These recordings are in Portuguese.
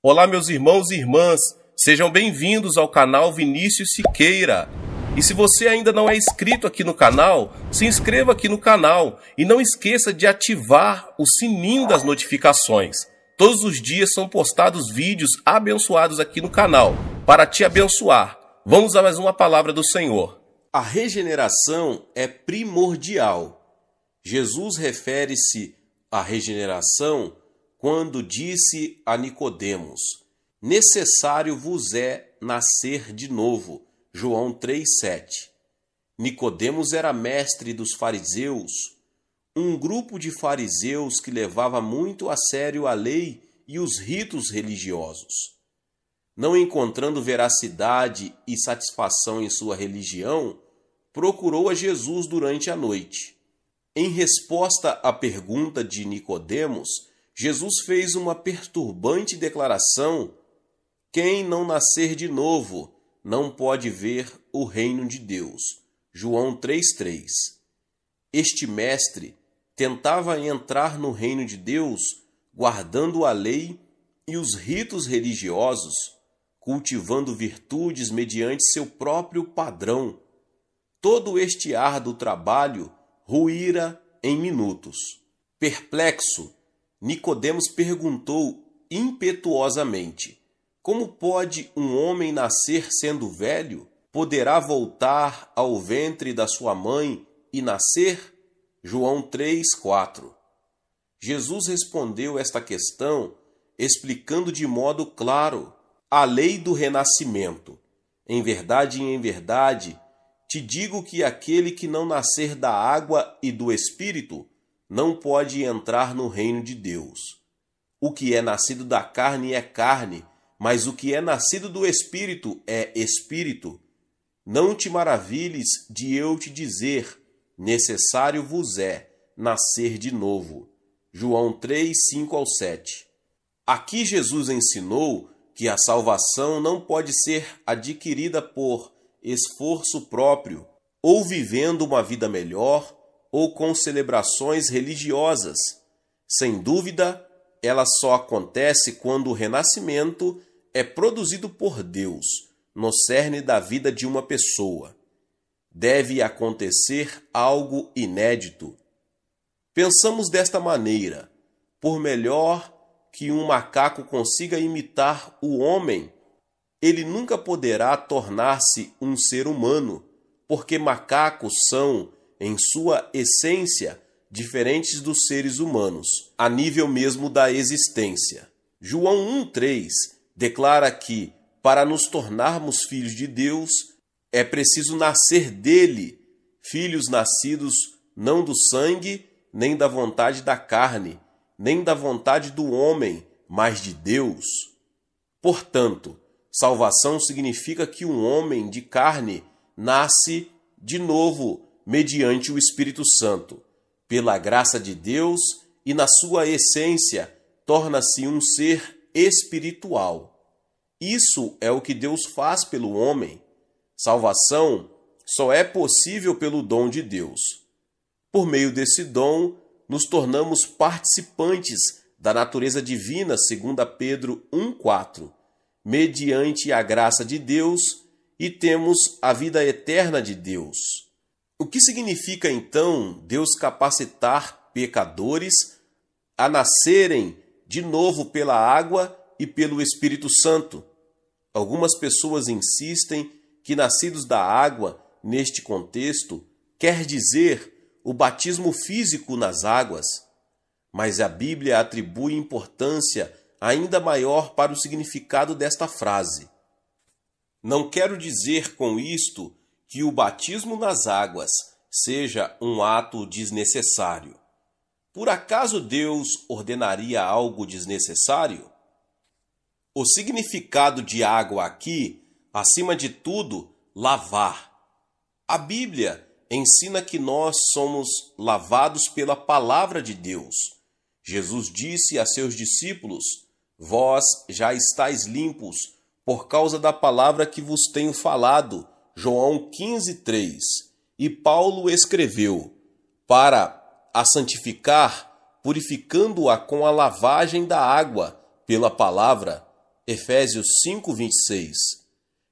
Olá, meus irmãos e irmãs, sejam bem-vindos ao canal Vinícius Siqueira. E se você ainda não é inscrito aqui no canal, se inscreva aqui no canal e não esqueça de ativar o sininho das notificações. Todos os dias são postados vídeos abençoados aqui no canal, para te abençoar. Vamos a mais uma palavra do Senhor. A regeneração é primordial. Jesus refere-se à regeneração quando disse a Nicodemos: Necessário vos é nascer de novo. João 3:7. Nicodemos era mestre dos fariseus, um grupo de fariseus que levava muito a sério a lei e os ritos religiosos. Não encontrando veracidade e satisfação em sua religião, procurou a Jesus durante a noite. Em resposta à pergunta de Nicodemos, Jesus fez uma perturbante declaração: Quem não nascer de novo não pode ver o reino de Deus. João 3,3. Este mestre tentava entrar no reino de Deus guardando a lei e os ritos religiosos, cultivando virtudes mediante seu próprio padrão. Todo este ar do trabalho ruíra em minutos. Perplexo, Nicodemos perguntou impetuosamente: Como pode um homem nascer sendo velho? Poderá voltar ao ventre da sua mãe e nascer? João 3:4. Jesus respondeu esta questão explicando de modo claro a lei do renascimento. Em verdade e em verdade, te digo que aquele que não nascer da água e do espírito não pode entrar no reino de Deus. O que é nascido da carne é carne, mas o que é nascido do Espírito é Espírito. Não te maravilhes de eu te dizer, necessário vos é nascer de novo. João 3, 5 ao 7. Aqui Jesus ensinou que a salvação não pode ser adquirida por esforço próprio, ou vivendo uma vida melhor, ou com celebrações religiosas. Sem dúvida, ela só acontece quando o renascimento é produzido por Deus, no cerne da vida de uma pessoa. Deve acontecer algo inédito. Pensamos desta maneira: por melhor que um macaco consiga imitar o homem, ele nunca poderá tornar-se um ser humano, porque macacos são em sua essência, diferentes dos seres humanos, a nível mesmo da existência. João 1,3 declara que, para nos tornarmos filhos de Deus, é preciso nascer dele, filhos nascidos não do sangue, nem da vontade da carne, nem da vontade do homem, mas de Deus. Portanto, salvação significa que um homem de carne nasce de novo mediante o Espírito Santo. Pela graça de Deus e na sua essência, torna-se um ser espiritual. Isso é o que Deus faz pelo homem. Salvação só é possível pelo dom de Deus. Por meio desse dom, nos tornamos participantes da natureza divina, segundo Pedro 1:4, mediante a graça de Deus e temos a vida eterna de Deus. O que significa então Deus capacitar pecadores a nascerem de novo pela água e pelo Espírito Santo? Algumas pessoas insistem que nascidos da água, neste contexto, quer dizer o batismo físico nas águas. Mas a Bíblia atribui importância ainda maior para o significado desta frase. Não quero dizer com isto que o batismo nas águas seja um ato desnecessário. Por acaso Deus ordenaria algo desnecessário? O significado de água aqui, acima de tudo, lavar. A Bíblia ensina que nós somos lavados pela palavra de Deus. Jesus disse a seus discípulos: Vós já estáis limpos por causa da palavra que vos tenho falado João 15, 3. E Paulo escreveu: Para a santificar, purificando-a com a lavagem da água pela palavra. Efésios 5, 26.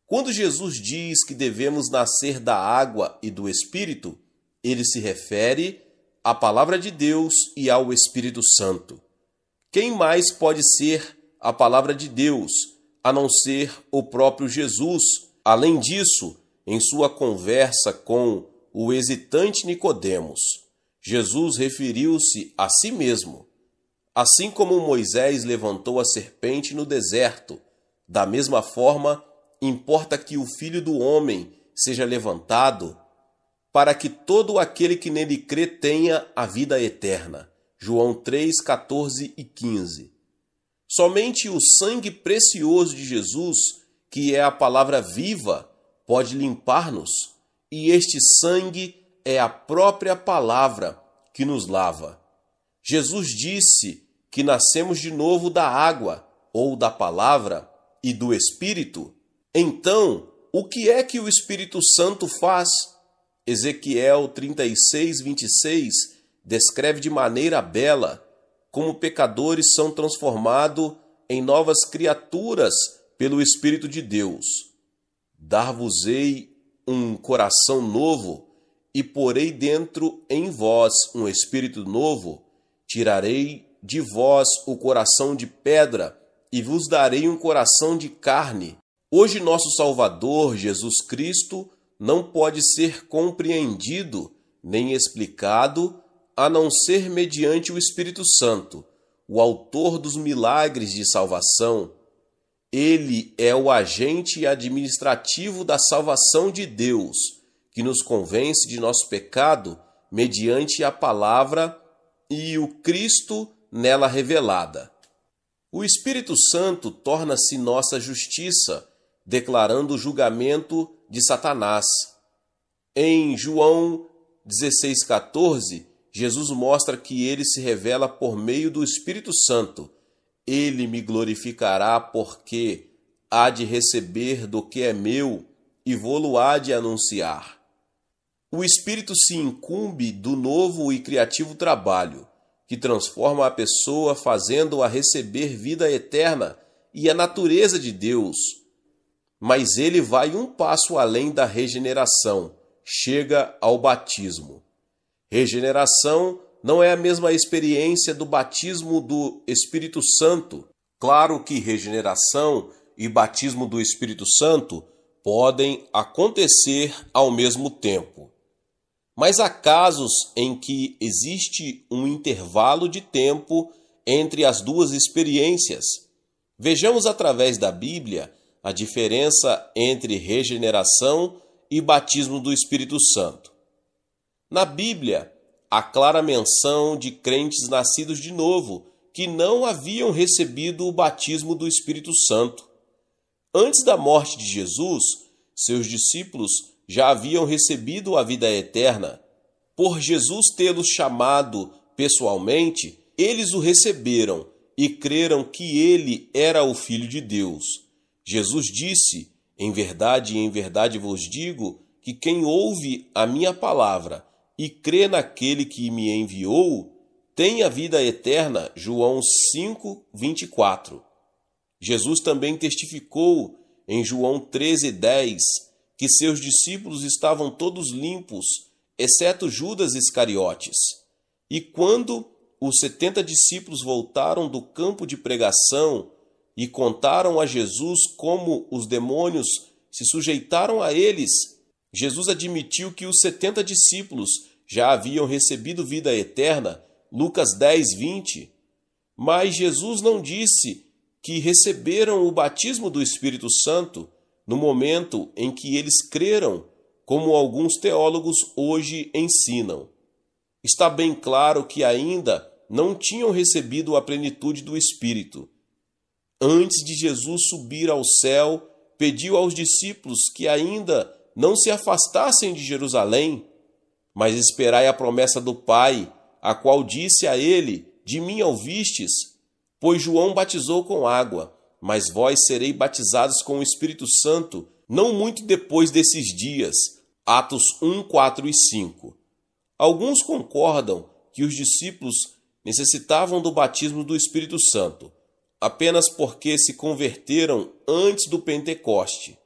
Quando Jesus diz que devemos nascer da água e do Espírito, ele se refere à palavra de Deus e ao Espírito Santo. Quem mais pode ser a palavra de Deus, a não ser o próprio Jesus? Além disso, em sua conversa com o hesitante Nicodemos, Jesus referiu-se a si mesmo, assim como Moisés levantou a serpente no deserto. Da mesma forma, importa que o Filho do homem seja levantado, para que todo aquele que nele crê tenha a vida eterna. João 3, 14 e 15. Somente o sangue precioso de Jesus, que é a palavra viva, pode limpar-nos, e este sangue é a própria palavra que nos lava. Jesus disse que nascemos de novo da água, ou da palavra, e do Espírito. Então, o que é que o Espírito Santo faz? Ezequiel 36, 26 descreve de maneira bela como pecadores são transformados em novas criaturas pelo Espírito de Deus. Dar-vos-ei um coração novo, e porei dentro em vós um espírito novo. Tirarei de vós o coração de pedra, e vos darei um coração de carne. Hoje, nosso Salvador Jesus Cristo não pode ser compreendido nem explicado a não ser mediante o Espírito Santo, o Autor dos milagres de salvação ele é o agente administrativo da salvação de Deus, que nos convence de nosso pecado mediante a palavra e o Cristo nela revelada. O Espírito Santo torna-se nossa justiça, declarando o julgamento de Satanás. Em João 16,14, Jesus mostra que ele se revela por meio do Espírito Santo ele me glorificará, porque há de receber do que é meu e vou-lo há de anunciar. O Espírito se incumbe do novo e criativo trabalho, que transforma a pessoa, fazendo-a receber vida eterna e a natureza de Deus. Mas ele vai um passo além da regeneração, chega ao batismo. Regeneração não é a mesma experiência do batismo do Espírito Santo. Claro que regeneração e batismo do Espírito Santo podem acontecer ao mesmo tempo. Mas há casos em que existe um intervalo de tempo entre as duas experiências. Vejamos através da Bíblia a diferença entre regeneração e batismo do Espírito Santo. Na Bíblia, a clara menção de crentes nascidos de novo que não haviam recebido o batismo do Espírito Santo. Antes da morte de Jesus, seus discípulos já haviam recebido a vida eterna. Por Jesus tê-los chamado pessoalmente, eles o receberam e creram que ele era o Filho de Deus. Jesus disse: Em verdade, em verdade vos digo que quem ouve a minha palavra e crê naquele que me enviou, tem a vida eterna. João 5, 24. Jesus também testificou em João 13, 10, que seus discípulos estavam todos limpos, exceto Judas Iscariotes. E quando os setenta discípulos voltaram do campo de pregação e contaram a Jesus como os demônios se sujeitaram a eles, Jesus admitiu que os setenta discípulos já haviam recebido vida eterna, Lucas 10, 20. Mas Jesus não disse que receberam o batismo do Espírito Santo no momento em que eles creram, como alguns teólogos hoje ensinam. Está bem claro que ainda não tinham recebido a plenitude do Espírito. Antes de Jesus subir ao céu, pediu aos discípulos que ainda não se afastassem de Jerusalém mas esperai a promessa do Pai, a qual disse a ele: De mim ouvistes? Pois João batizou com água, mas vós sereis batizados com o Espírito Santo, não muito depois desses dias. Atos 1, 4 e 5. Alguns concordam que os discípulos necessitavam do batismo do Espírito Santo, apenas porque se converteram antes do Pentecoste.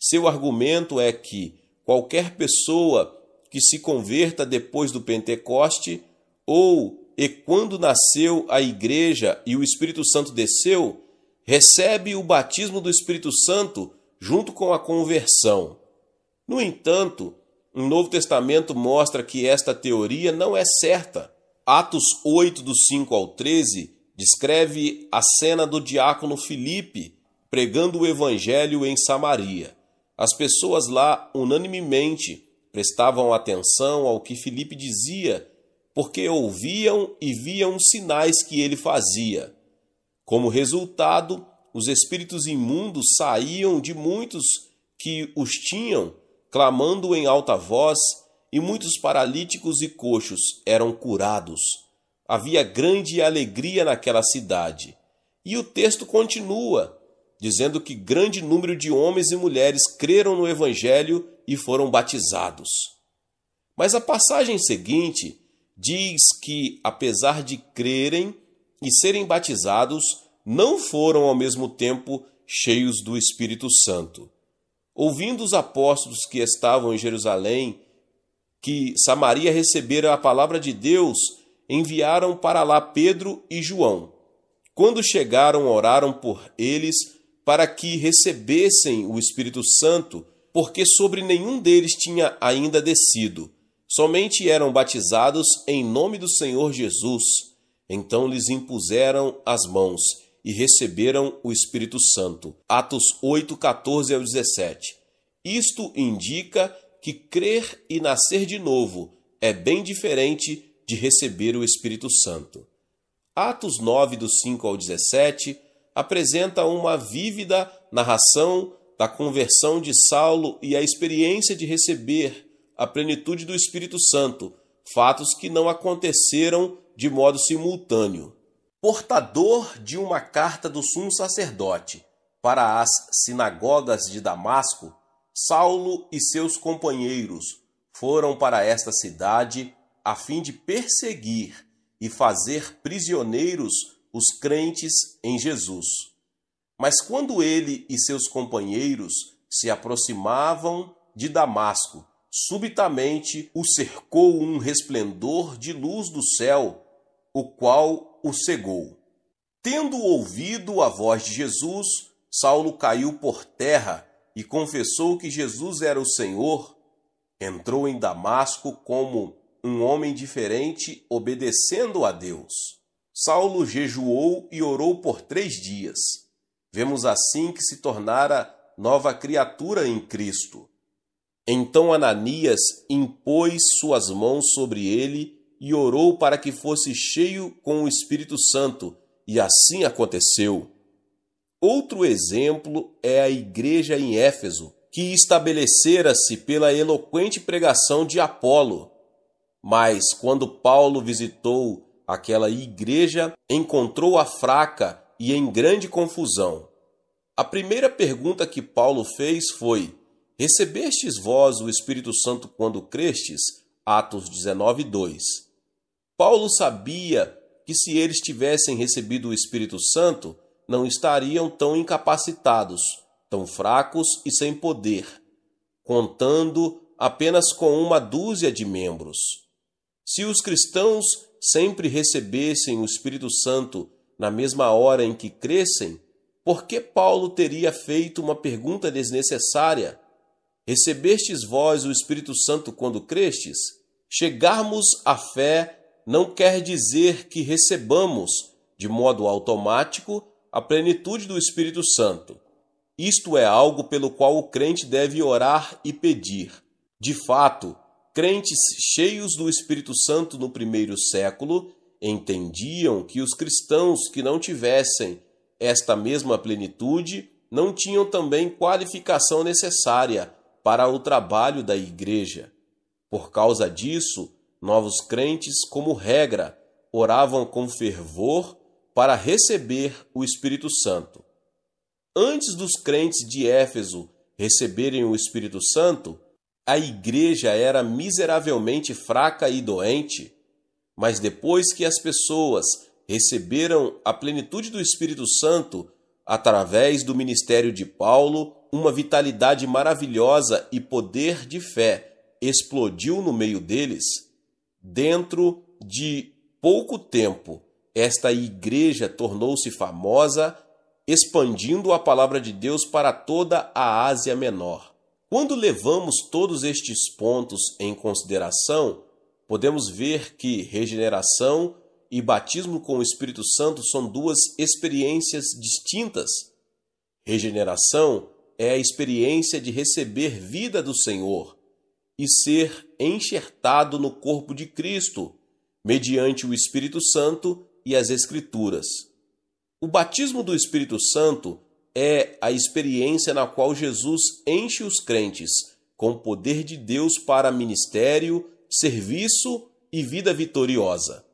Seu argumento é que qualquer pessoa que se converta depois do Pentecoste, ou e quando nasceu a igreja e o Espírito Santo desceu, recebe o batismo do Espírito Santo junto com a conversão. No entanto, o Novo Testamento mostra que esta teoria não é certa. Atos 8, do 5 ao 13, descreve a cena do diácono Filipe pregando o evangelho em Samaria. As pessoas lá unanimemente prestavam atenção ao que Filipe dizia, porque ouviam e viam sinais que ele fazia. Como resultado, os espíritos imundos saíam de muitos que os tinham, clamando em alta voz, e muitos paralíticos e coxos eram curados. Havia grande alegria naquela cidade. E o texto continua, dizendo que grande número de homens e mulheres creram no Evangelho e foram batizados. Mas a passagem seguinte diz que, apesar de crerem e serem batizados, não foram ao mesmo tempo cheios do Espírito Santo. Ouvindo os apóstolos que estavam em Jerusalém que Samaria recebera a palavra de Deus, enviaram para lá Pedro e João. Quando chegaram, oraram por eles para que recebessem o Espírito Santo porque sobre nenhum deles tinha ainda descido. Somente eram batizados em nome do Senhor Jesus. Então lhes impuseram as mãos e receberam o Espírito Santo. Atos 8, 14 ao 17. Isto indica que crer e nascer de novo é bem diferente de receber o Espírito Santo. Atos 9, do 5 ao 17, apresenta uma vívida narração da conversão de Saulo e a experiência de receber a plenitude do Espírito Santo, fatos que não aconteceram de modo simultâneo. Portador de uma carta do sumo sacerdote para as sinagogas de Damasco, Saulo e seus companheiros foram para esta cidade a fim de perseguir e fazer prisioneiros os crentes em Jesus. Mas quando ele e seus companheiros se aproximavam de Damasco, subitamente o cercou um resplendor de luz do céu, o qual o cegou. Tendo ouvido a voz de Jesus, Saulo caiu por terra e confessou que Jesus era o Senhor. Entrou em Damasco como um homem diferente, obedecendo a Deus. Saulo jejuou e orou por três dias. Vemos assim que se tornara nova criatura em Cristo. Então Ananias impôs suas mãos sobre ele e orou para que fosse cheio com o Espírito Santo, e assim aconteceu. Outro exemplo é a igreja em Éfeso, que estabelecera-se pela eloquente pregação de Apolo. Mas quando Paulo visitou aquela igreja, encontrou-a fraca e em grande confusão. A primeira pergunta que Paulo fez foi: Recebestes vós o Espírito Santo quando crestes? Atos 19, 2. Paulo sabia que se eles tivessem recebido o Espírito Santo, não estariam tão incapacitados, tão fracos e sem poder, contando apenas com uma dúzia de membros. Se os cristãos sempre recebessem o Espírito Santo na mesma hora em que crescem, por que Paulo teria feito uma pergunta desnecessária? Recebestes vós o Espírito Santo quando crestes? Chegarmos à fé não quer dizer que recebamos, de modo automático, a plenitude do Espírito Santo. Isto é algo pelo qual o crente deve orar e pedir. De fato, crentes cheios do Espírito Santo no primeiro século Entendiam que os cristãos que não tivessem esta mesma plenitude não tinham também qualificação necessária para o trabalho da igreja. Por causa disso, novos crentes, como regra, oravam com fervor para receber o Espírito Santo. Antes dos crentes de Éfeso receberem o Espírito Santo, a igreja era miseravelmente fraca e doente mas depois que as pessoas receberam a plenitude do Espírito Santo, através do ministério de Paulo, uma vitalidade maravilhosa e poder de fé explodiu no meio deles, dentro de pouco tempo, esta igreja tornou-se famosa, expandindo a palavra de Deus para toda a Ásia Menor. Quando levamos todos estes pontos em consideração, podemos ver que regeneração e batismo com o Espírito Santo são duas experiências distintas. Regeneração é a experiência de receber vida do Senhor e ser enxertado no corpo de Cristo, mediante o Espírito Santo e as Escrituras. O batismo do Espírito Santo é a experiência na qual Jesus enche os crentes com o poder de Deus para ministério serviço e vida vitoriosa.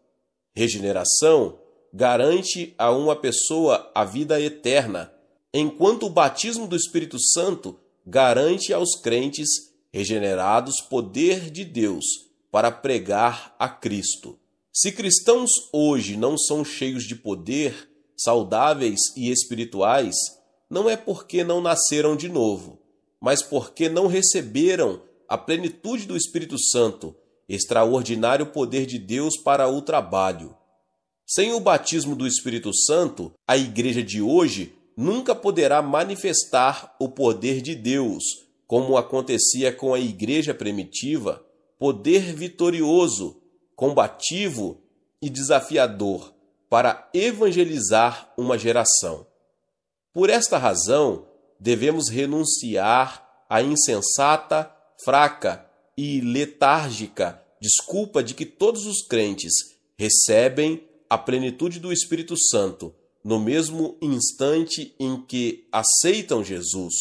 Regeneração garante a uma pessoa a vida eterna, enquanto o batismo do Espírito Santo garante aos crentes regenerados poder de Deus para pregar a Cristo. Se cristãos hoje não são cheios de poder, saudáveis e espirituais, não é porque não nasceram de novo, mas porque não receberam a plenitude do Espírito Santo extraordinário poder de Deus para o trabalho. Sem o batismo do Espírito Santo, a igreja de hoje nunca poderá manifestar o poder de Deus, como acontecia com a igreja primitiva, poder vitorioso, combativo e desafiador para evangelizar uma geração. Por esta razão, devemos renunciar à insensata, fraca e letárgica desculpa de que todos os crentes recebem a plenitude do Espírito Santo no mesmo instante em que aceitam Jesus.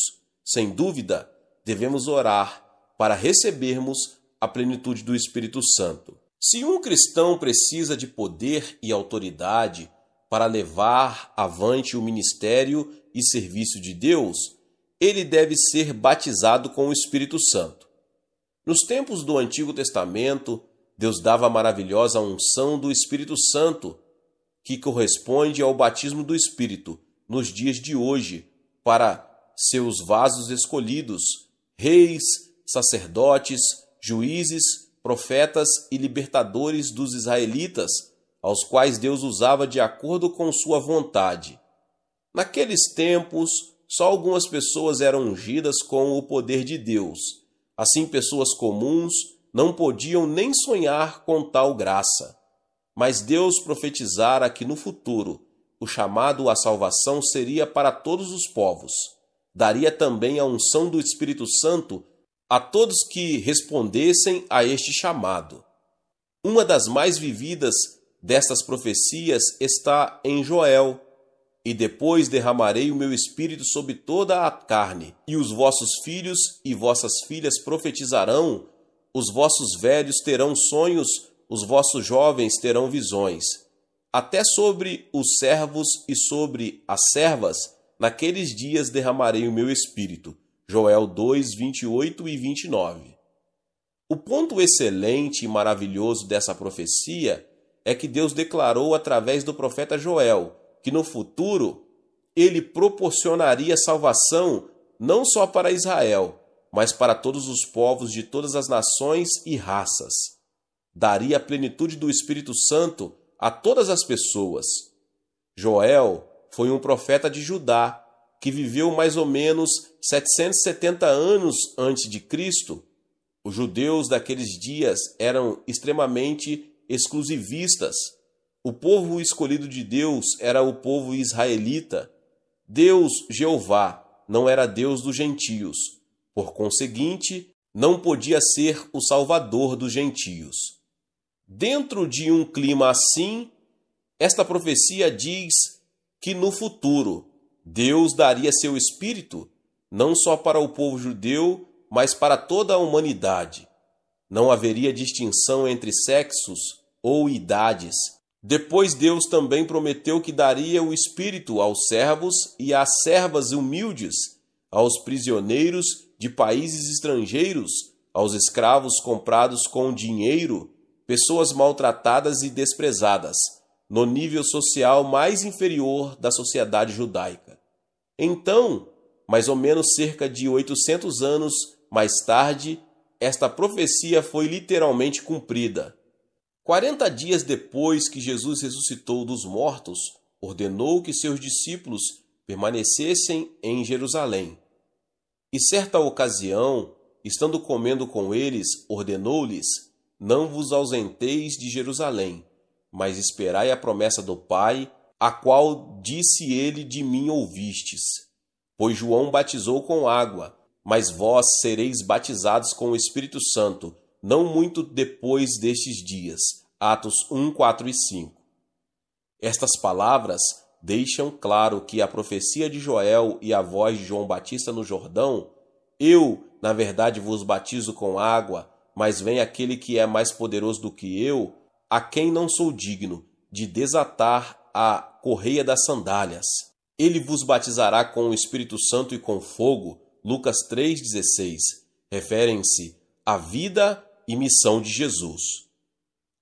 Sem dúvida, devemos orar para recebermos a plenitude do Espírito Santo. Se um cristão precisa de poder e autoridade para levar avante o ministério e serviço de Deus, ele deve ser batizado com o Espírito Santo. Nos tempos do Antigo Testamento, Deus dava a maravilhosa unção do Espírito Santo, que corresponde ao batismo do Espírito, nos dias de hoje, para seus vasos escolhidos, reis, sacerdotes, juízes, profetas e libertadores dos israelitas, aos quais Deus usava de acordo com sua vontade. Naqueles tempos, só algumas pessoas eram ungidas com o poder de Deus. Assim, pessoas comuns não podiam nem sonhar com tal graça. Mas Deus profetizara que no futuro o chamado à salvação seria para todos os povos. Daria também a unção do Espírito Santo a todos que respondessem a este chamado. Uma das mais vividas destas profecias está em Joel e depois derramarei o meu espírito sobre toda a carne, e os vossos filhos e vossas filhas profetizarão, os vossos velhos terão sonhos, os vossos jovens terão visões. Até sobre os servos e sobre as servas, naqueles dias derramarei o meu espírito. Joel 2, 28 e 29. O ponto excelente e maravilhoso dessa profecia é que Deus declarou através do profeta Joel que no futuro ele proporcionaria salvação não só para Israel, mas para todos os povos de todas as nações e raças. Daria a plenitude do Espírito Santo a todas as pessoas. Joel foi um profeta de Judá que viveu mais ou menos 770 anos antes de Cristo. Os judeus daqueles dias eram extremamente exclusivistas o povo escolhido de Deus era o povo israelita. Deus, Jeová, não era Deus dos gentios. Por conseguinte, não podia ser o salvador dos gentios. Dentro de um clima assim, esta profecia diz que no futuro Deus daria seu espírito não só para o povo judeu, mas para toda a humanidade. Não haveria distinção entre sexos ou idades depois Deus também prometeu que daria o Espírito aos servos e às servas humildes, aos prisioneiros de países estrangeiros, aos escravos comprados com dinheiro, pessoas maltratadas e desprezadas, no nível social mais inferior da sociedade judaica. Então, mais ou menos cerca de 800 anos mais tarde, esta profecia foi literalmente cumprida. Quarenta dias depois que Jesus ressuscitou dos mortos, ordenou que seus discípulos permanecessem em Jerusalém. E certa ocasião, estando comendo com eles, ordenou-lhes: Não vos ausenteis de Jerusalém, mas esperai a promessa do Pai, a qual disse ele: De mim ouvistes. Pois João batizou com água, mas vós sereis batizados com o Espírito Santo não muito depois destes dias. Atos 1, 4 e 5. Estas palavras deixam claro que a profecia de Joel e a voz de João Batista no Jordão, eu, na verdade, vos batizo com água, mas vem aquele que é mais poderoso do que eu, a quem não sou digno de desatar a correia das sandálias. Ele vos batizará com o Espírito Santo e com fogo. Lucas 3,16. Referem-se à vida e missão de Jesus.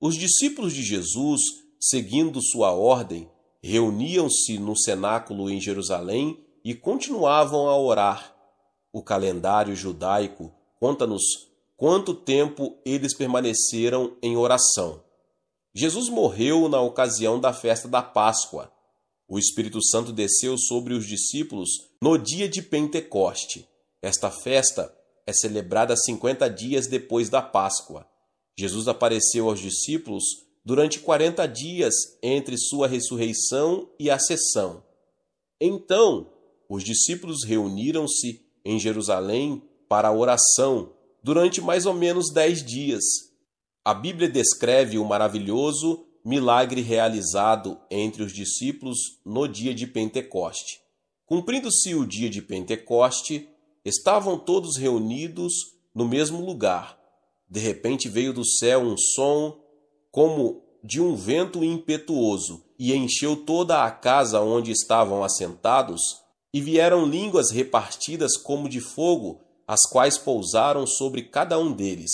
Os discípulos de Jesus, seguindo sua ordem, reuniam-se no cenáculo em Jerusalém e continuavam a orar. O calendário judaico conta-nos quanto tempo eles permaneceram em oração. Jesus morreu na ocasião da festa da Páscoa. O Espírito Santo desceu sobre os discípulos no dia de Pentecoste. Esta festa é celebrada 50 dias depois da Páscoa. Jesus apareceu aos discípulos durante 40 dias entre sua ressurreição e ascensão. Então, os discípulos reuniram-se em Jerusalém para a oração durante mais ou menos dez dias. A Bíblia descreve o maravilhoso milagre realizado entre os discípulos no dia de Pentecoste. Cumprindo-se o dia de Pentecoste, Estavam todos reunidos no mesmo lugar. De repente veio do céu um som como de um vento impetuoso e encheu toda a casa onde estavam assentados, e vieram línguas repartidas como de fogo, as quais pousaram sobre cada um deles.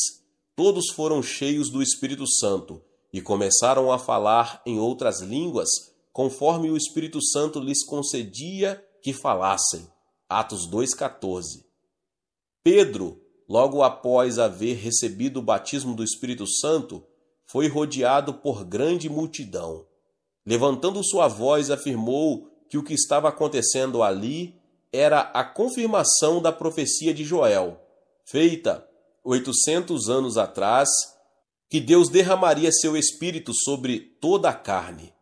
Todos foram cheios do Espírito Santo e começaram a falar em outras línguas, conforme o Espírito Santo lhes concedia que falassem. Atos 2,14. Pedro, logo após haver recebido o batismo do Espírito Santo, foi rodeado por grande multidão. Levantando sua voz, afirmou que o que estava acontecendo ali era a confirmação da profecia de Joel, feita 800 anos atrás, que Deus derramaria seu espírito sobre toda a carne.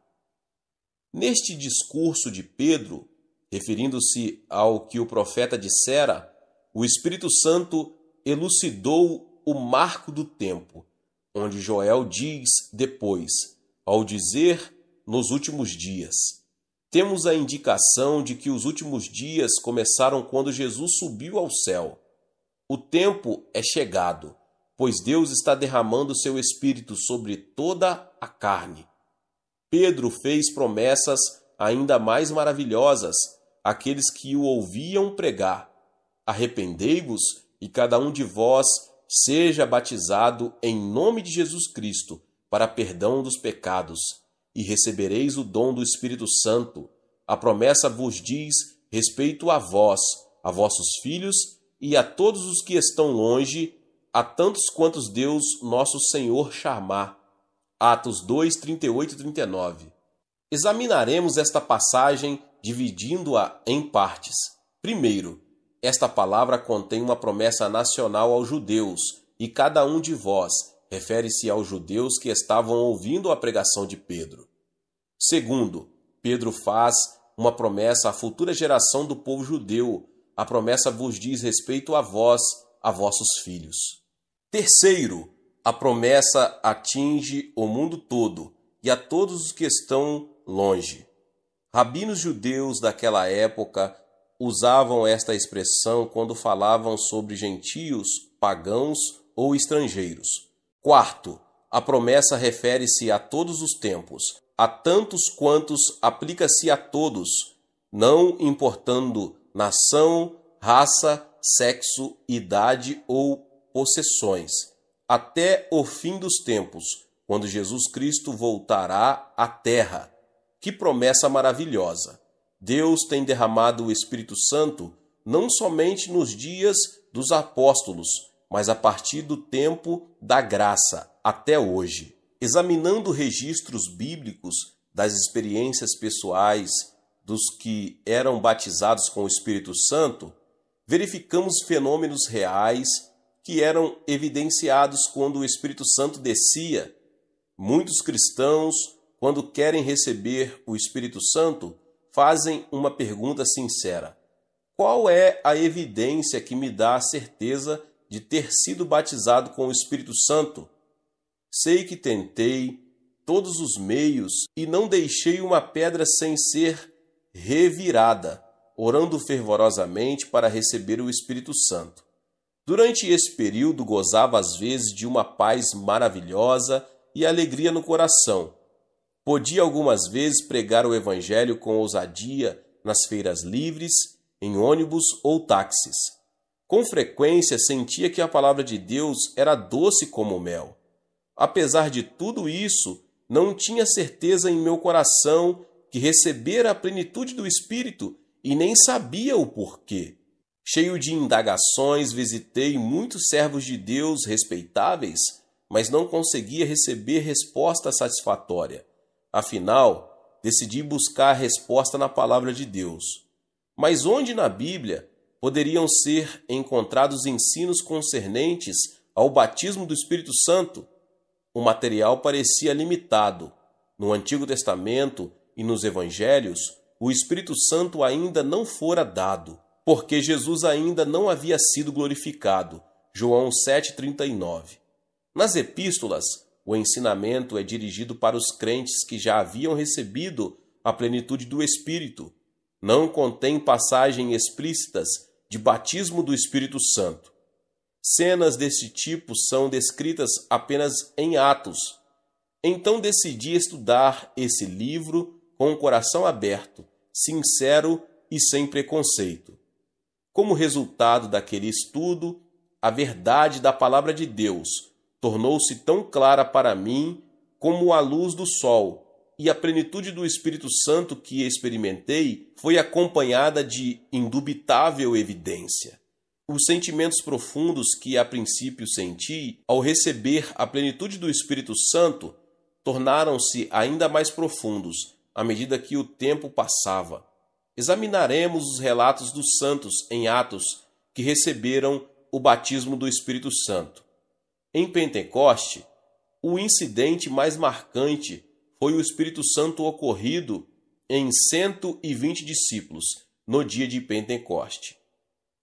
Neste discurso de Pedro, referindo-se ao que o profeta dissera, o Espírito Santo elucidou o marco do tempo, onde Joel diz depois, ao dizer nos últimos dias. Temos a indicação de que os últimos dias começaram quando Jesus subiu ao céu. O tempo é chegado, pois Deus está derramando seu Espírito sobre toda a carne. Pedro fez promessas ainda mais maravilhosas aqueles que o ouviam pregar: Arrependei-vos e cada um de vós seja batizado em nome de Jesus Cristo para perdão dos pecados, e recebereis o dom do Espírito Santo. A promessa vos diz respeito a vós, a vossos filhos e a todos os que estão longe, a tantos quantos Deus nosso Senhor chamar. Atos 2, 38 e 39. Examinaremos esta passagem dividindo-a em partes. Primeiro, esta palavra contém uma promessa nacional aos judeus, e cada um de vós refere-se aos judeus que estavam ouvindo a pregação de Pedro. Segundo, Pedro faz uma promessa à futura geração do povo judeu. A promessa vos diz respeito a vós, a vossos filhos. Terceiro, a promessa atinge o mundo todo e a todos os que estão longe. Rabinos judeus daquela época usavam esta expressão quando falavam sobre gentios, pagãos ou estrangeiros. Quarto, a promessa refere-se a todos os tempos, a tantos quantos aplica-se a todos, não importando nação, raça, sexo, idade ou possessões, até o fim dos tempos, quando Jesus Cristo voltará à terra. Que promessa maravilhosa! Deus tem derramado o Espírito Santo não somente nos dias dos apóstolos, mas a partir do tempo da graça até hoje. Examinando registros bíblicos das experiências pessoais dos que eram batizados com o Espírito Santo, verificamos fenômenos reais que eram evidenciados quando o Espírito Santo descia. Muitos cristãos quando querem receber o Espírito Santo, fazem uma pergunta sincera: Qual é a evidência que me dá a certeza de ter sido batizado com o Espírito Santo? Sei que tentei todos os meios e não deixei uma pedra sem ser revirada, orando fervorosamente para receber o Espírito Santo. Durante esse período, gozava às vezes de uma paz maravilhosa e alegria no coração Podia algumas vezes pregar o evangelho com ousadia nas feiras livres, em ônibus ou táxis. Com frequência sentia que a palavra de Deus era doce como mel. Apesar de tudo isso, não tinha certeza em meu coração que recebera a plenitude do Espírito e nem sabia o porquê. Cheio de indagações, visitei muitos servos de Deus respeitáveis, mas não conseguia receber resposta satisfatória. Afinal, decidi buscar a resposta na palavra de Deus. Mas onde na Bíblia poderiam ser encontrados ensinos concernentes ao batismo do Espírito Santo? O material parecia limitado. No Antigo Testamento e nos Evangelhos, o Espírito Santo ainda não fora dado, porque Jesus ainda não havia sido glorificado. João 7,39. Nas epístolas, o ensinamento é dirigido para os crentes que já haviam recebido a plenitude do Espírito. Não contém passagens explícitas de batismo do Espírito Santo. Cenas desse tipo são descritas apenas em Atos. Então decidi estudar esse livro com o coração aberto, sincero e sem preconceito. Como resultado daquele estudo, a verdade da palavra de Deus tornou-se tão clara para mim como a luz do sol, e a plenitude do Espírito Santo que experimentei foi acompanhada de indubitável evidência. Os sentimentos profundos que a princípio senti ao receber a plenitude do Espírito Santo tornaram-se ainda mais profundos à medida que o tempo passava. Examinaremos os relatos dos santos em Atos que receberam o batismo do Espírito Santo. Em Pentecoste, o incidente mais marcante foi o Espírito Santo ocorrido em 120 discípulos no dia de Pentecoste.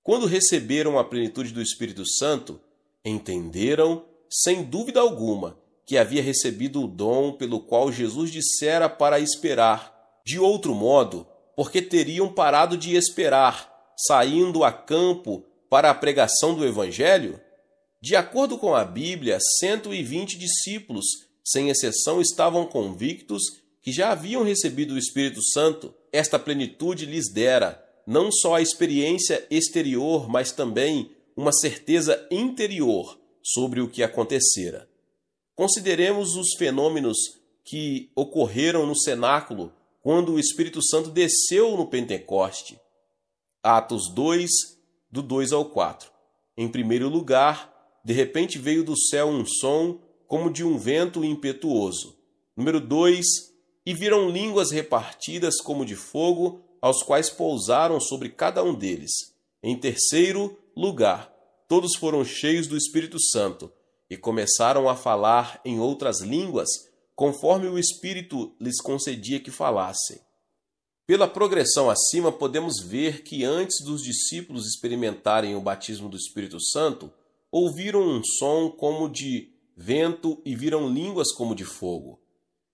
Quando receberam a plenitude do Espírito Santo, entenderam, sem dúvida alguma, que havia recebido o dom pelo qual Jesus dissera para esperar. De outro modo, porque teriam parado de esperar, saindo a campo para a pregação do Evangelho? De acordo com a Bíblia, 120 discípulos, sem exceção, estavam convictos que já haviam recebido o Espírito Santo. Esta plenitude lhes dera não só a experiência exterior, mas também uma certeza interior sobre o que acontecera. Consideremos os fenômenos que ocorreram no cenáculo quando o Espírito Santo desceu no Pentecoste. Atos 2, do 2 ao 4. Em primeiro lugar, de repente veio do céu um som como de um vento impetuoso. Número 2. E viram línguas repartidas como de fogo, aos quais pousaram sobre cada um deles. Em terceiro lugar, todos foram cheios do Espírito Santo e começaram a falar em outras línguas, conforme o Espírito lhes concedia que falassem. Pela progressão acima, podemos ver que antes dos discípulos experimentarem o batismo do Espírito Santo, ouviram um som como de vento e viram línguas como de fogo.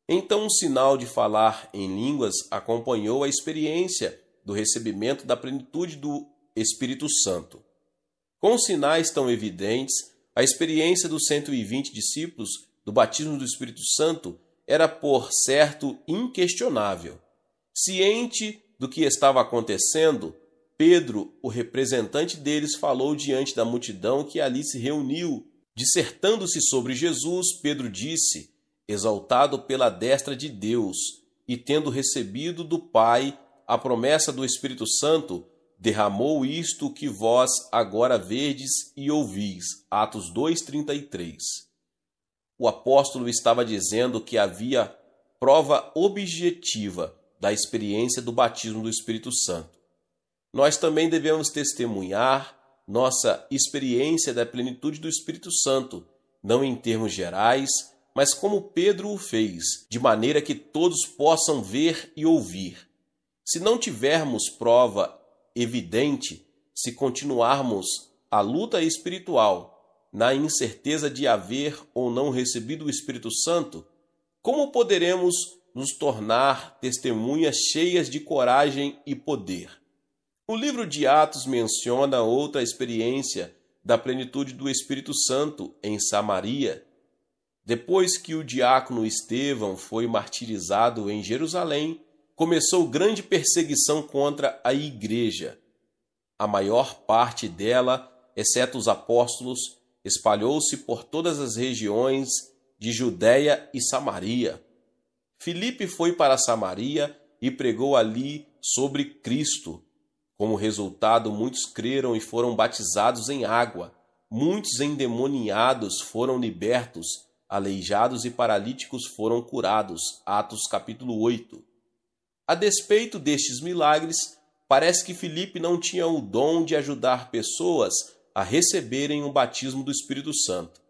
Então um sinal de falar em línguas acompanhou a experiência do recebimento da plenitude do Espírito Santo. Com sinais tão evidentes, a experiência dos 120 discípulos do batismo do Espírito Santo era por certo inquestionável. Ciente do que estava acontecendo, Pedro, o representante deles, falou diante da multidão que ali se reuniu. Dissertando-se sobre Jesus, Pedro disse: Exaltado pela destra de Deus, e tendo recebido do Pai a promessa do Espírito Santo, derramou isto que vós agora verdes e ouvis. Atos 2:33. O apóstolo estava dizendo que havia prova objetiva da experiência do batismo do Espírito Santo. Nós também devemos testemunhar nossa experiência da plenitude do Espírito Santo, não em termos gerais, mas como Pedro o fez, de maneira que todos possam ver e ouvir. Se não tivermos prova evidente, se continuarmos a luta espiritual na incerteza de haver ou não recebido o Espírito Santo, como poderemos nos tornar testemunhas cheias de coragem e poder? O livro de Atos menciona outra experiência da plenitude do Espírito Santo em Samaria. Depois que o diácono Estevão foi martirizado em Jerusalém, começou grande perseguição contra a igreja. A maior parte dela, exceto os apóstolos, espalhou-se por todas as regiões de Judéia e Samaria. Filipe foi para Samaria e pregou ali sobre Cristo como resultado, muitos creram e foram batizados em água. Muitos endemoniados foram libertos, aleijados e paralíticos foram curados. Atos capítulo 8. A despeito destes milagres, parece que Filipe não tinha o dom de ajudar pessoas a receberem o batismo do Espírito Santo.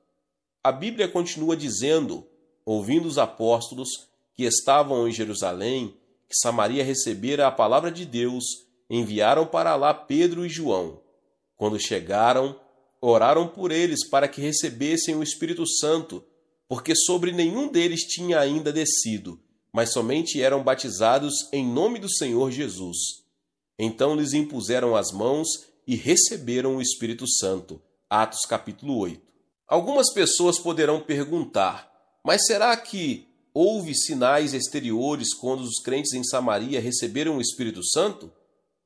A Bíblia continua dizendo, ouvindo os apóstolos que estavam em Jerusalém, que Samaria recebera a palavra de Deus enviaram para lá Pedro e João. Quando chegaram, oraram por eles para que recebessem o Espírito Santo, porque sobre nenhum deles tinha ainda descido, mas somente eram batizados em nome do Senhor Jesus. Então lhes impuseram as mãos e receberam o Espírito Santo. Atos capítulo 8. Algumas pessoas poderão perguntar: mas será que houve sinais exteriores quando os crentes em Samaria receberam o Espírito Santo?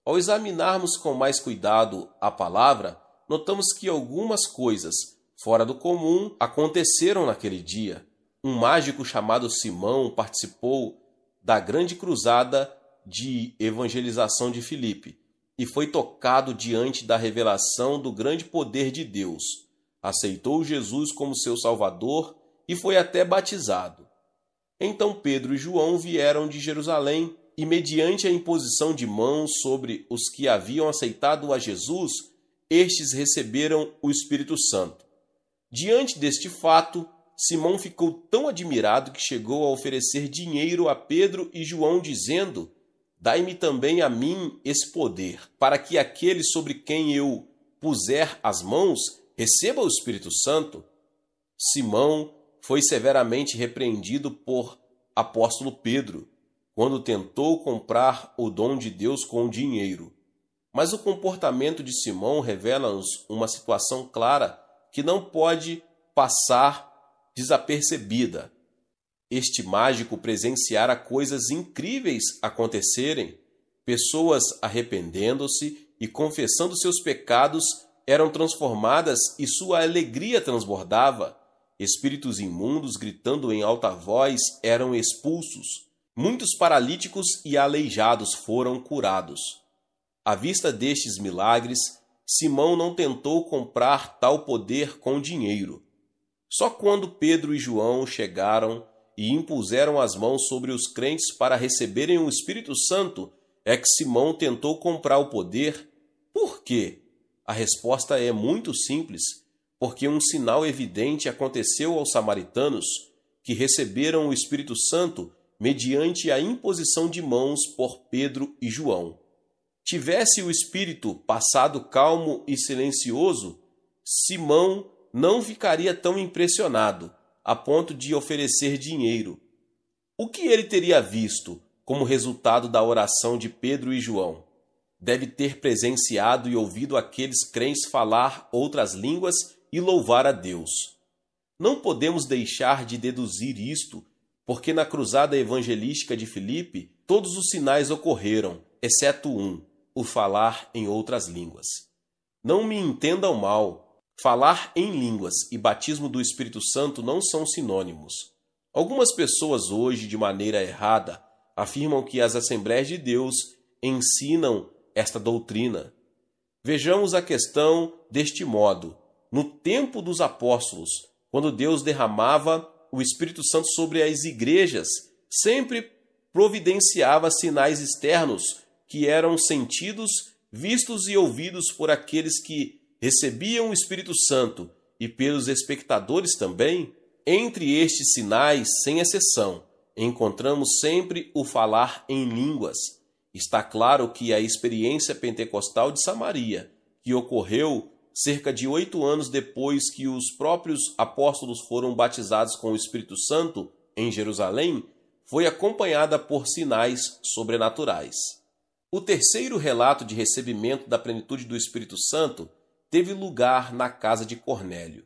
Ao examinarmos com mais cuidado a palavra, notamos que algumas coisas fora do comum aconteceram naquele dia. Um mágico chamado Simão participou da grande cruzada de evangelização de Filipe e foi tocado diante da revelação do grande poder de Deus. Aceitou Jesus como seu Salvador e foi até batizado. Então Pedro e João vieram de Jerusalém e mediante a imposição de mãos sobre os que haviam aceitado a Jesus, estes receberam o Espírito Santo. Diante deste fato, Simão ficou tão admirado que chegou a oferecer dinheiro a Pedro e João, dizendo: Dai-me também a mim esse poder, para que aquele sobre quem eu puser as mãos receba o Espírito Santo. Simão foi severamente repreendido por apóstolo Pedro quando tentou comprar o dom de Deus com dinheiro. Mas o comportamento de Simão revela-nos uma situação clara que não pode passar desapercebida. Este mágico presenciara coisas incríveis acontecerem. Pessoas arrependendo-se e confessando seus pecados eram transformadas e sua alegria transbordava. Espíritos imundos gritando em alta voz eram expulsos Muitos paralíticos e aleijados foram curados. À vista destes milagres, Simão não tentou comprar tal poder com dinheiro. Só quando Pedro e João chegaram e impuseram as mãos sobre os crentes para receberem o Espírito Santo é que Simão tentou comprar o poder. Por quê? A resposta é muito simples: porque um sinal evidente aconteceu aos samaritanos que receberam o Espírito Santo mediante a imposição de mãos por Pedro e João. Tivesse o espírito passado calmo e silencioso, Simão não ficaria tão impressionado a ponto de oferecer dinheiro. O que ele teria visto como resultado da oração de Pedro e João? Deve ter presenciado e ouvido aqueles crentes falar outras línguas e louvar a Deus. Não podemos deixar de deduzir isto porque na cruzada evangelística de Filipe todos os sinais ocorreram, exceto um, o falar em outras línguas. Não me entendam mal, falar em línguas e batismo do Espírito Santo não são sinônimos. Algumas pessoas hoje, de maneira errada, afirmam que as Assembleias de Deus ensinam esta doutrina. Vejamos a questão deste modo. No tempo dos apóstolos, quando Deus derramava o Espírito Santo sobre as igrejas sempre providenciava sinais externos que eram sentidos, vistos e ouvidos por aqueles que recebiam o Espírito Santo e pelos espectadores também. Entre estes sinais, sem exceção, encontramos sempre o falar em línguas. Está claro que a experiência pentecostal de Samaria, que ocorreu cerca de oito anos depois que os próprios apóstolos foram batizados com o Espírito Santo em Jerusalém, foi acompanhada por sinais sobrenaturais. O terceiro relato de recebimento da plenitude do Espírito Santo teve lugar na casa de Cornélio.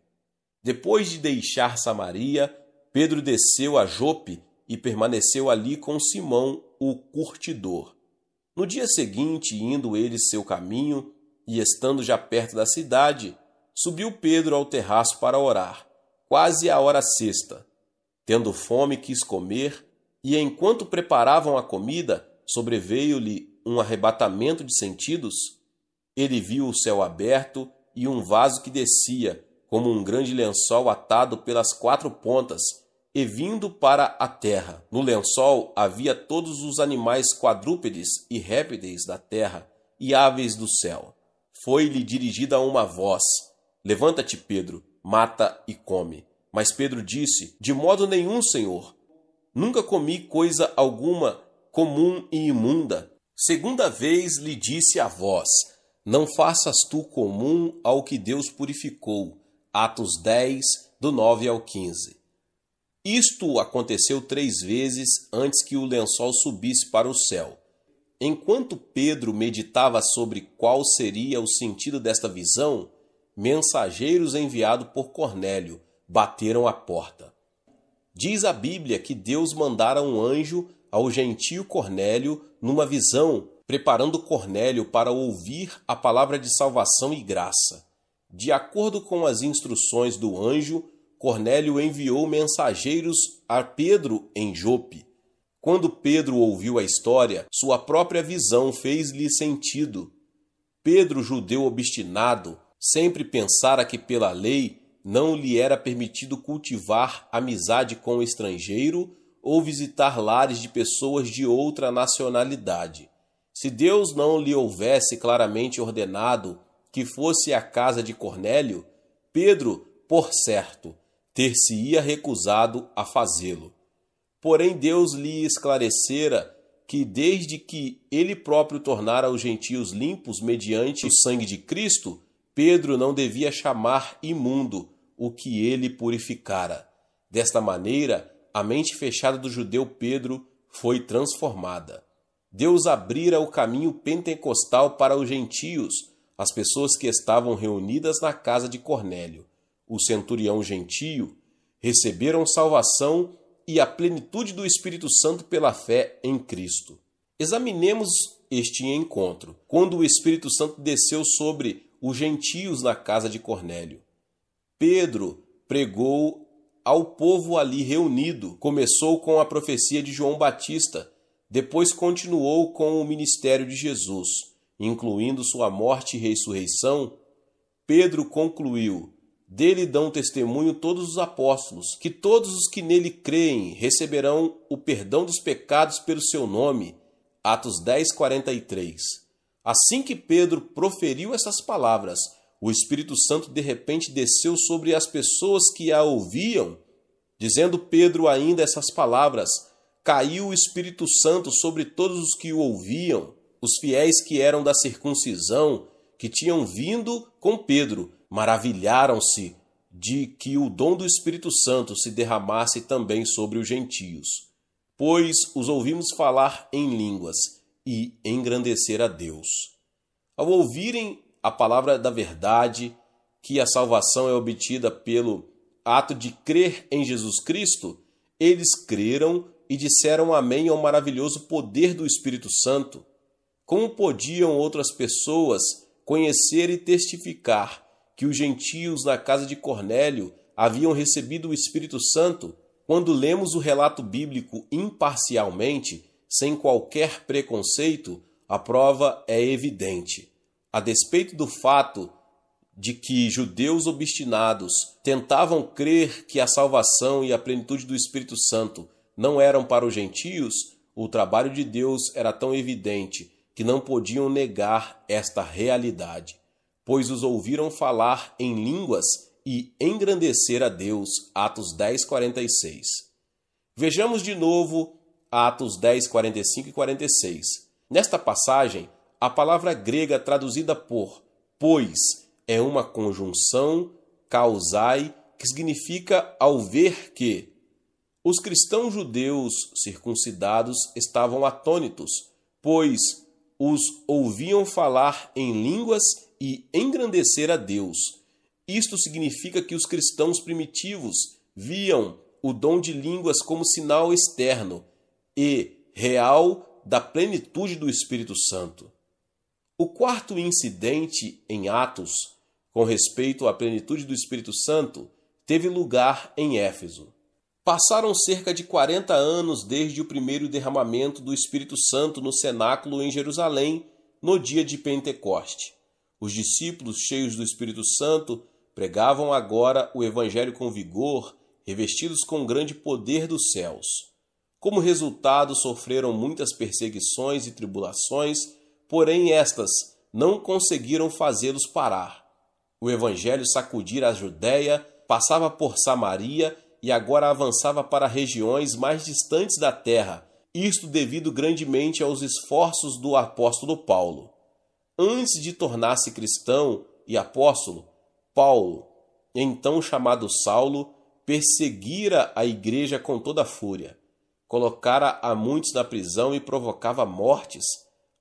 Depois de deixar Samaria, Pedro desceu a Jope e permaneceu ali com Simão, o curtidor. No dia seguinte, indo ele seu caminho, e estando já perto da cidade, subiu Pedro ao terraço para orar, quase à hora sexta. Tendo fome, quis comer, e enquanto preparavam a comida, sobreveio-lhe um arrebatamento de sentidos. Ele viu o céu aberto e um vaso que descia, como um grande lençol atado pelas quatro pontas, e vindo para a terra. No lençol havia todos os animais quadrúpedes e répteis da terra e aves do céu foi-lhe dirigida uma voz: Levanta-te, Pedro, mata e come. Mas Pedro disse: De modo nenhum, Senhor. Nunca comi coisa alguma comum e imunda. Segunda vez lhe disse a voz: Não faças tu comum ao que Deus purificou. Atos 10, do 9 ao 15. Isto aconteceu três vezes antes que o lençol subisse para o céu. Enquanto Pedro meditava sobre qual seria o sentido desta visão, mensageiros enviados por Cornélio bateram à porta. Diz a Bíblia que Deus mandara um anjo ao gentio Cornélio numa visão, preparando Cornélio para ouvir a palavra de salvação e graça. De acordo com as instruções do anjo, Cornélio enviou mensageiros a Pedro em Jope quando Pedro ouviu a história, sua própria visão fez-lhe sentido. Pedro, judeu obstinado, sempre pensara que pela lei não lhe era permitido cultivar amizade com o estrangeiro ou visitar lares de pessoas de outra nacionalidade. Se Deus não lhe houvesse claramente ordenado que fosse à casa de Cornélio, Pedro, por certo, ter-se-ia recusado a fazê-lo. Porém, Deus lhe esclarecera que, desde que ele próprio tornara os gentios limpos mediante o sangue de Cristo, Pedro não devia chamar imundo o que ele purificara. Desta maneira, a mente fechada do judeu Pedro foi transformada. Deus abrira o caminho pentecostal para os gentios, as pessoas que estavam reunidas na casa de Cornélio. O centurião gentio receberam salvação e a plenitude do Espírito Santo pela fé em Cristo. Examinemos este encontro, quando o Espírito Santo desceu sobre os gentios na casa de Cornélio. Pedro pregou ao povo ali reunido, começou com a profecia de João Batista, depois continuou com o ministério de Jesus, incluindo sua morte e ressurreição. Pedro concluiu dele dão testemunho todos os apóstolos, que todos os que nele creem receberão o perdão dos pecados pelo seu nome. Atos 10, 43. Assim que Pedro proferiu essas palavras, o Espírito Santo de repente desceu sobre as pessoas que a ouviam. Dizendo Pedro ainda essas palavras, caiu o Espírito Santo sobre todos os que o ouviam, os fiéis que eram da circuncisão, que tinham vindo com Pedro maravilharam-se de que o dom do Espírito Santo se derramasse também sobre os gentios, pois os ouvimos falar em línguas e engrandecer a Deus. Ao ouvirem a palavra da verdade, que a salvação é obtida pelo ato de crer em Jesus Cristo, eles creram e disseram amém ao maravilhoso poder do Espírito Santo. Como podiam outras pessoas conhecer e testificar que os gentios na casa de Cornélio haviam recebido o Espírito Santo, quando lemos o relato bíblico imparcialmente, sem qualquer preconceito, a prova é evidente. A despeito do fato de que judeus obstinados tentavam crer que a salvação e a plenitude do Espírito Santo não eram para os gentios, o trabalho de Deus era tão evidente que não podiam negar esta realidade pois os ouviram falar em línguas e engrandecer a Deus. Atos 10, 46. Vejamos de novo Atos 10, 45 e 46. Nesta passagem, a palavra grega traduzida por pois é uma conjunção causai, que significa ao ver que os cristãos judeus circuncidados estavam atônitos, pois os ouviam falar em línguas e engrandecer a Deus. Isto significa que os cristãos primitivos viam o dom de línguas como sinal externo e real da plenitude do Espírito Santo. O quarto incidente em Atos, com respeito à plenitude do Espírito Santo, teve lugar em Éfeso. Passaram cerca de 40 anos desde o primeiro derramamento do Espírito Santo no cenáculo em Jerusalém, no dia de Pentecoste. Os discípulos, cheios do Espírito Santo, pregavam agora o Evangelho com vigor, revestidos com o grande poder dos céus. Como resultado, sofreram muitas perseguições e tribulações, porém estas não conseguiram fazê-los parar. O Evangelho sacudira a Judéia, passava por Samaria e agora avançava para regiões mais distantes da terra, isto devido grandemente aos esforços do apóstolo Paulo antes de tornar-se cristão e apóstolo, Paulo, então chamado Saulo, perseguira a igreja com toda a fúria. Colocara a muitos na prisão e provocava mortes.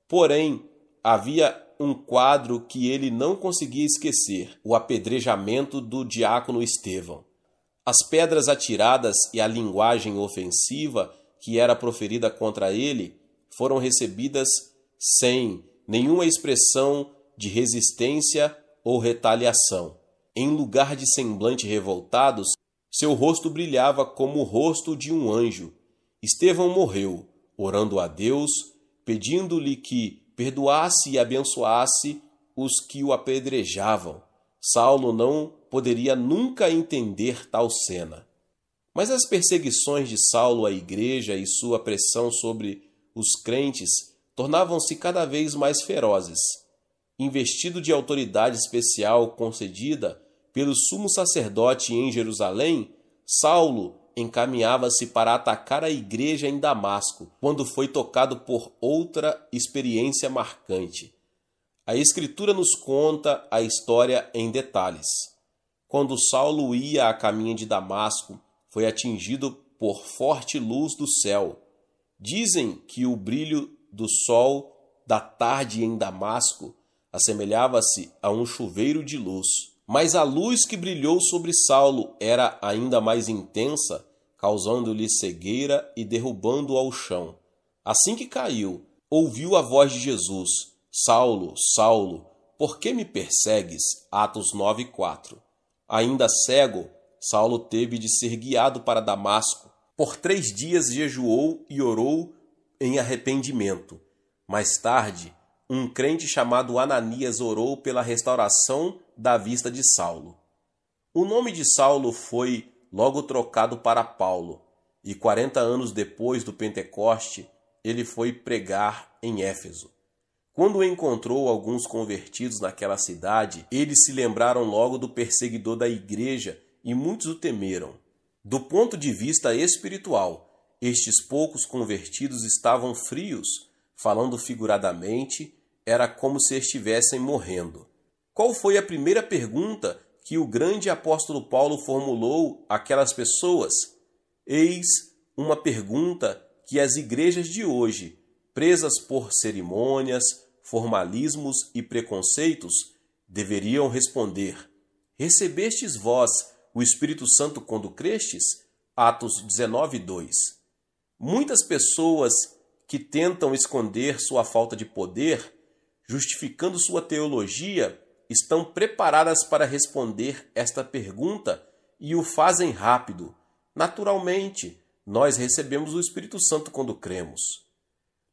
Porém, havia um quadro que ele não conseguia esquecer: o apedrejamento do diácono Estevão. As pedras atiradas e a linguagem ofensiva que era proferida contra ele foram recebidas sem nenhuma expressão de resistência ou retaliação. Em lugar de semblante revoltado, seu rosto brilhava como o rosto de um anjo. Estevão morreu, orando a Deus, pedindo-lhe que perdoasse e abençoasse os que o apedrejavam. Saulo não poderia nunca entender tal cena. Mas as perseguições de Saulo à igreja e sua pressão sobre os crentes tornavam-se cada vez mais ferozes. Investido de autoridade especial concedida pelo sumo sacerdote em Jerusalém, Saulo encaminhava-se para atacar a igreja em Damasco, quando foi tocado por outra experiência marcante. A Escritura nos conta a história em detalhes. Quando Saulo ia a caminho de Damasco, foi atingido por forte luz do céu. Dizem que o brilho do sol da tarde em Damasco assemelhava-se a um chuveiro de luz. Mas a luz que brilhou sobre Saulo era ainda mais intensa, causando-lhe cegueira e derrubando-o ao chão. Assim que caiu, ouviu a voz de Jesus: Saulo, Saulo, por que me persegues? Atos 4. Ainda cego, Saulo teve de ser guiado para Damasco. Por três dias jejuou e orou em arrependimento. Mais tarde, um crente chamado Ananias orou pela restauração da vista de Saulo. O nome de Saulo foi logo trocado para Paulo, e 40 anos depois do Pentecoste, ele foi pregar em Éfeso. Quando encontrou alguns convertidos naquela cidade, eles se lembraram logo do perseguidor da igreja e muitos o temeram. Do ponto de vista espiritual, estes poucos convertidos estavam frios, falando figuradamente, era como se estivessem morrendo. Qual foi a primeira pergunta que o grande apóstolo Paulo formulou àquelas pessoas? Eis uma pergunta que as igrejas de hoje, presas por cerimônias, formalismos e preconceitos, deveriam responder: Recebestes vós o Espírito Santo quando crestes? Atos 19, 2. Muitas pessoas que tentam esconder sua falta de poder, justificando sua teologia, estão preparadas para responder esta pergunta e o fazem rápido. Naturalmente, nós recebemos o Espírito Santo quando cremos.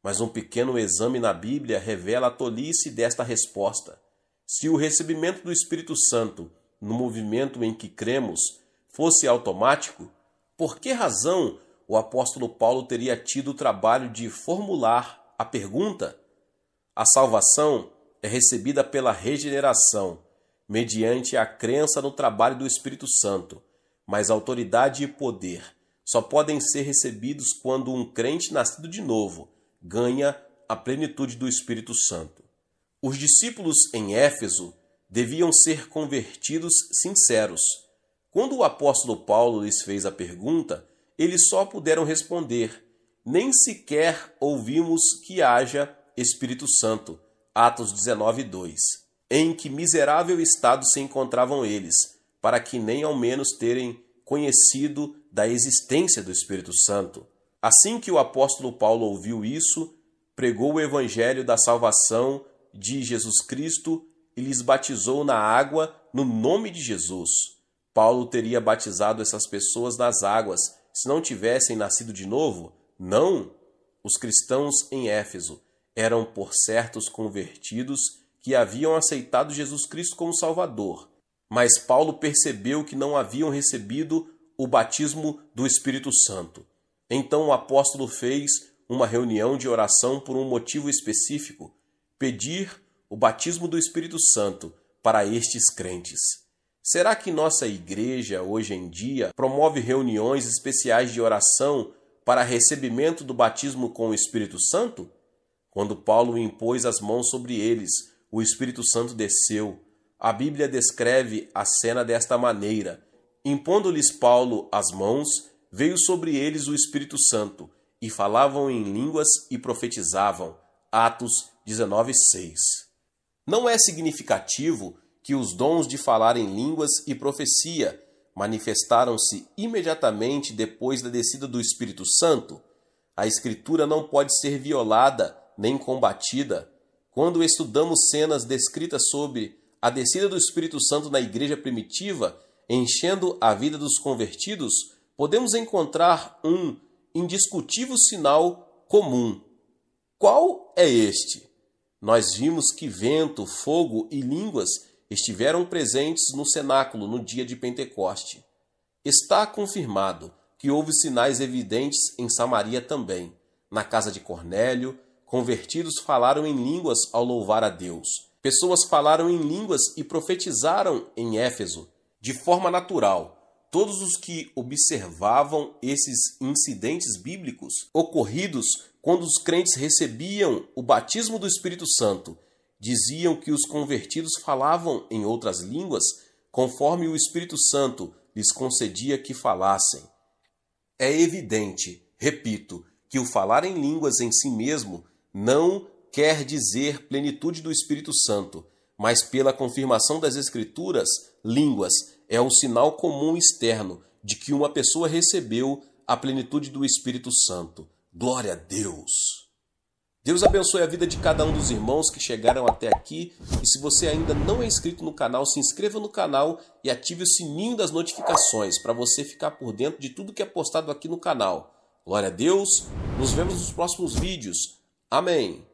Mas um pequeno exame na Bíblia revela a tolice desta resposta. Se o recebimento do Espírito Santo no movimento em que cremos fosse automático, por que razão o apóstolo Paulo teria tido o trabalho de formular a pergunta: a salvação é recebida pela regeneração, mediante a crença no trabalho do Espírito Santo, mas autoridade e poder só podem ser recebidos quando um crente nascido de novo ganha a plenitude do Espírito Santo. Os discípulos em Éfeso deviam ser convertidos sinceros. Quando o apóstolo Paulo lhes fez a pergunta, eles só puderam responder: Nem sequer ouvimos que haja Espírito Santo. Atos 19, 2. Em que miserável estado se encontravam eles, para que nem ao menos terem conhecido da existência do Espírito Santo. Assim que o apóstolo Paulo ouviu isso, pregou o evangelho da salvação de Jesus Cristo e lhes batizou na água no nome de Jesus. Paulo teria batizado essas pessoas nas águas se não tivessem nascido de novo? Não! Os cristãos em Éfeso eram por certos convertidos que haviam aceitado Jesus Cristo como Salvador. Mas Paulo percebeu que não haviam recebido o batismo do Espírito Santo. Então o apóstolo fez uma reunião de oração por um motivo específico: pedir o batismo do Espírito Santo para estes crentes. Será que nossa igreja, hoje em dia, promove reuniões especiais de oração para recebimento do batismo com o Espírito Santo? Quando Paulo impôs as mãos sobre eles, o Espírito Santo desceu. A Bíblia descreve a cena desta maneira: Impondo-lhes Paulo as mãos, veio sobre eles o Espírito Santo, e falavam em línguas e profetizavam. Atos 19:6. Não é significativo que os dons de falar em línguas e profecia manifestaram-se imediatamente depois da descida do Espírito Santo, a Escritura não pode ser violada nem combatida. Quando estudamos cenas descritas sobre a descida do Espírito Santo na igreja primitiva, enchendo a vida dos convertidos, podemos encontrar um indiscutível sinal comum. Qual é este? Nós vimos que vento, fogo e línguas estiveram presentes no cenáculo no dia de Pentecoste. Está confirmado que houve sinais evidentes em Samaria também. Na casa de Cornélio, convertidos falaram em línguas ao louvar a Deus. Pessoas falaram em línguas e profetizaram em Éfeso, de forma natural. Todos os que observavam esses incidentes bíblicos ocorridos quando os crentes recebiam o batismo do Espírito Santo diziam que os convertidos falavam em outras línguas conforme o Espírito Santo lhes concedia que falassem. É evidente, repito, que o falar em línguas em si mesmo não quer dizer plenitude do Espírito Santo, mas pela confirmação das Escrituras, línguas é um sinal comum externo de que uma pessoa recebeu a plenitude do Espírito Santo. Glória a Deus! Deus abençoe a vida de cada um dos irmãos que chegaram até aqui. E se você ainda não é inscrito no canal, se inscreva no canal e ative o sininho das notificações para você ficar por dentro de tudo que é postado aqui no canal. Glória a Deus. Nos vemos nos próximos vídeos. Amém.